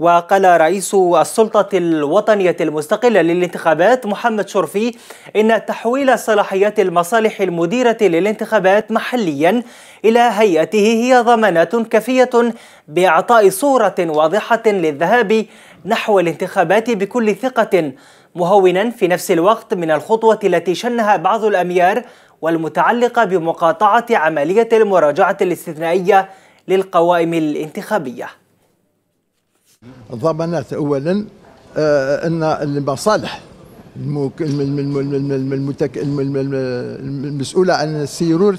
وقال رئيس السلطة الوطنية المستقلة للانتخابات محمد شرفي إن تحويل صلاحيات المصالح المديرة للانتخابات محليا إلى هيئته هي ضمانات كافية بإعطاء صورة واضحة للذهاب نحو الانتخابات بكل ثقة مهونا في نفس الوقت من الخطوة التي شنها بعض الأميار والمتعلقة بمقاطعة عملية المراجعة الاستثنائية للقوائم الانتخابية ضمانات اولا آه، ان المصالح المسؤوله عن سيروره